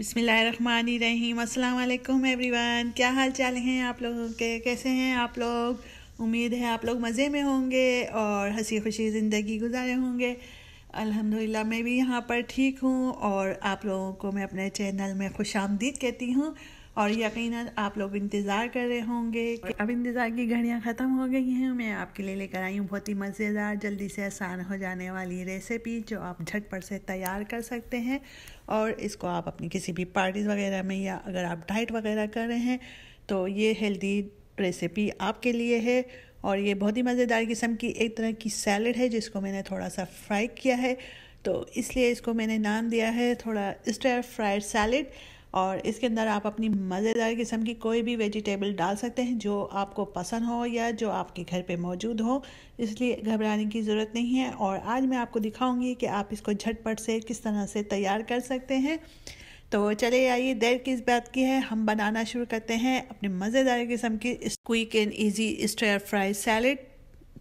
बिसमीम अल्लाम एवरीवन क्या हाल चाल हैं आप लोगों के कैसे हैं आप लोग उम्मीद है आप लोग मज़े में होंगे और हंसी खुशी ज़िंदगी गुजारे होंगे अल्हम्दुलिल्लाह मैं भी यहाँ पर ठीक हूँ और आप लोगों को मैं अपने चैनल में खुश आमदीद कहती हूँ और यकीन आप लोग इंतज़ार कर रहे होंगे कि अब इंतज़ार की घड़ियाँ ख़त्म हो गई हैं मैं आपके लिए लेकर आई हूँ बहुत ही मज़ेदार जल्दी से आसान हो जाने वाली रेसिपी जो आप झटपट से तैयार कर सकते हैं और इसको आप अपनी किसी भी पार्टीज़ वगैरह में या अगर आप डाइट वगैरह कर रहे हैं तो ये हेल्दी रेसिपी आपके लिए है और ये बहुत ही मज़ेदार किस्म की एक तरह की सैलड है जिसको मैंने थोड़ा सा फ्राई किया है तो इसलिए इसको मैंने नाम दिया है थोड़ा स्टर फ्राइड सैलड और इसके अंदर आप अपनी मज़ेदार किस्म की कोई भी वेजिटेबल डाल सकते हैं जो आपको पसंद हो या जो आपके घर पे मौजूद हो इसलिए घबराने की ज़रूरत नहीं है और आज मैं आपको दिखाऊंगी कि आप इसको झटपट से किस तरह से तैयार कर सकते हैं तो चले आइए देर किस बात की है हम बनाना शुरू करते हैं अपने मज़ेदार किस्म की quick and easy stir fry salad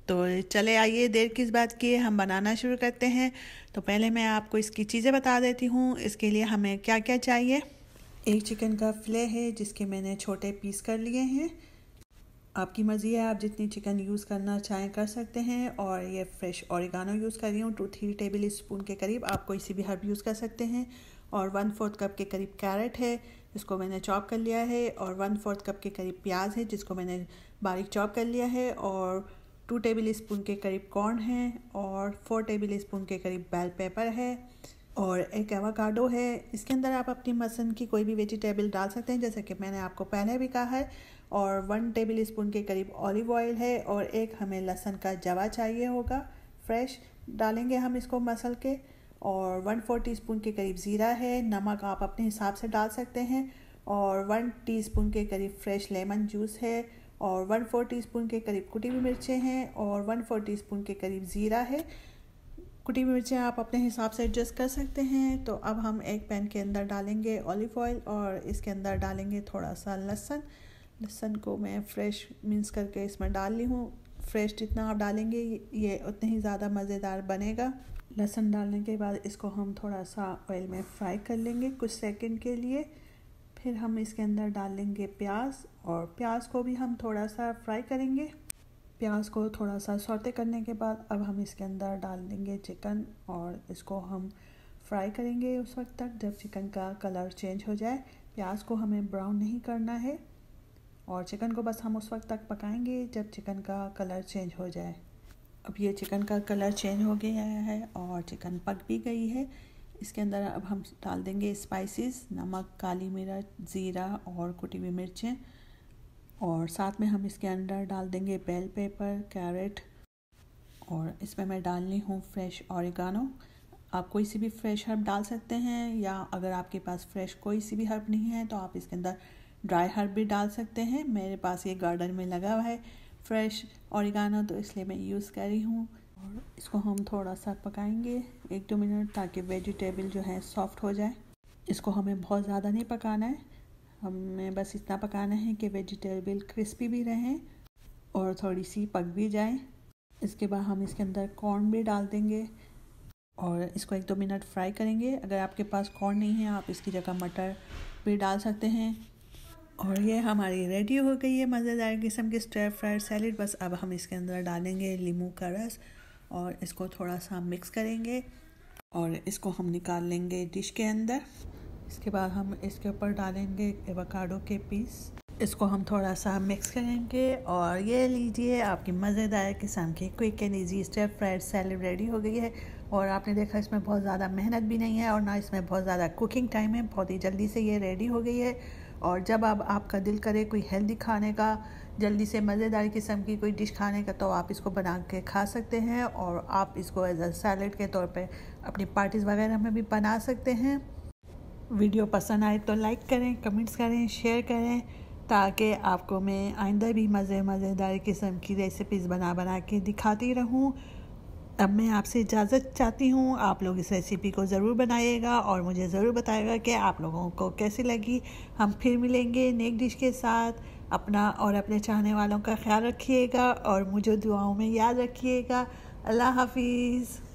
तो चले आइए देर किस बात की हम बनाना शुरू करते हैं तो पहले मैं आपको इसकी चीज़ें बता देती हूँ इसके लिए हमें क्या क्या चाहिए एक चिकन का फ्ले है जिसके मैंने छोटे पीस कर लिए हैं आपकी मर्ज़ी है आप जितनी चिकन यूज़ करना चाहें कर सकते हैं और ये फ्रेश औरगानो यूज़ कर रही हूँ टू थ्री टेबल स्पून के करीब आप कोई सी भी हर्ब यूज़ कर सकते हैं और वन फोर्थ कप के करीब कैरेट है जिसको मैंने चॉप कर लिया है और वन फोर्थ कप के करीब प्याज है जिसको मैंने बारीक चॉप कर लिया है और टू टेबल स्पून के करीब कॉर्न है और फोर टेबल स्पून के करीब बेल पेपर है और एक एवाकाडो है इसके अंदर आप अपनी पसंद की कोई भी वेजिटेबल डाल सकते हैं जैसे कि मैंने आपको पहले भी कहा है और वन टेबल स्पून के करीब ऑलिव ऑयल है और एक हमें लहसन का जवा चाहिए होगा फ्रेश डालेंगे हम इसको मसल के और वन फोर टी स्पून के करीब ज़ीरा है नमक आप अपने हिसाब से डाल सकते हैं और वन टी स्पून के करीब फ्रेश लेमन जूस है और वन फोर टी स्पून के करीब कुटी हुई मिर्चें हैं और वन फोर टी स्पून के करीब ज़ीरा है कुटी मिर्चें आप अपने हिसाब से एडजस्ट कर सकते हैं तो अब हम एक पैन के अंदर डालेंगे ऑलिव ऑयल और इसके अंदर डालेंगे थोड़ा सा लहसन लहसन को मैं फ्रेश मिन्स करके इसमें डाल ली हूँ फ्रेश जितना आप डालेंगे ये उतने ही ज़्यादा मज़ेदार बनेगा लहसन डालने के बाद इसको हम थोड़ा सा ऑयल में फ्राई कर लेंगे कुछ सेकंड के लिए फिर हम इसके अंदर डाल लेंगे प्याज और प्याज को भी हम थोड़ा सा फ्राई करेंगे प्याज को थोड़ा सा सौते करने के बाद अब हम इसके अंदर डाल देंगे चिकन और इसको हम फ्राई करेंगे उस वक्त तक जब चिकन का कलर चेंज हो जाए प्याज को हमें ब्राउन नहीं करना है और चिकन को बस हम उस वक्त तक पकाएंगे जब चिकन का कलर चेंज हो जाए अब ये चिकन का कलर चेंज हो गया है और चिकन पक भी गई है इसके अंदर अब हम डाल देंगे स्पाइसेस नमक काली मिर्च ज़ीरा और कुटी हुई मिर्चें और साथ में हम इसके अंदर डाल देंगे बेल पेपर कैरेट और इसमें मैं डालनी हूँ फ्रेश औरिगानो आप कोई सी भी फ्रेश हर्ब डाल सकते हैं या अगर आपके पास फ्रेश कोई सी भी हर्ब नहीं है तो आप इसके अंदर ड्राई हर्ब भी डाल सकते हैं मेरे पास ये गार्डन में लगा हुआ है फ्रेश औरगानो तो इसलिए मैं यूज़ कर रही हूँ और इसको हम थोड़ा सा पकाएंगे एक दो मिनट ताकि वेजिटेबल जो है सॉफ्ट हो जाए इसको हमें बहुत ज़्यादा नहीं पकाना है हमें बस इतना पकाना है कि वेजिटेबल क्रिस्पी भी रहें और थोड़ी सी पक भी जाए इसके बाद हम इसके अंदर कॉर्न भी डाल देंगे और इसको एक दो मिनट फ्राई करेंगे अगर आपके पास कॉर्न नहीं है आप इसकी जगह मटर भी डाल सकते हैं और ये हमारी रेडी हो गई है मज़ेदार किस्म के स्टर फ्राइड सैलड बस अब हम इसके अंदर डालेंगे लीमू का रस और इसको थोड़ा सा मिक्स करेंगे और इसको हम निकाल लेंगे डिश के अंदर इसके बाद हम इसके ऊपर डालेंगे एवोकाडो के पीस इसको हम थोड़ा सा मिक्स करेंगे और ये लीजिए आपकी मज़ेदार किस्म की quick and easy step fried salad ready हो गई है और आपने देखा इसमें बहुत ज़्यादा मेहनत भी नहीं है और ना इसमें बहुत ज़्यादा कुकिंग टाइम है बहुत ही जल्दी से ये रेडी हो गई है और जब आप, आपका दिल करे कोई हेल्दी खाने का जल्दी से मज़ेदार किस्म की कोई डिश खाने का तो आप इसको बना के खा सकते हैं और आप इसको एज अ सैलड के तौर पर अपनी पार्टीज़ वगैरह में भी बना सकते हैं वीडियो पसंद आए तो लाइक करें कमेंट्स करें शेयर करें ताकि आपको मैं आइंदा भी मज़े मज़ेदार किस्म की रेसिपीज़ बना बना के दिखाती रहूं अब मैं आपसे इजाज़त चाहती हूं आप लोग इस रेसिपी को ज़रूर बनाइएगा और मुझे ज़रूर बताएगा कि आप लोगों को कैसी लगी हम फिर मिलेंगे नेक डिश के साथ अपना और अपने चाहने वालों का ख्याल रखिएगा और मुझे दुआओं में याद रखिएगा अल्लाह हाफिज़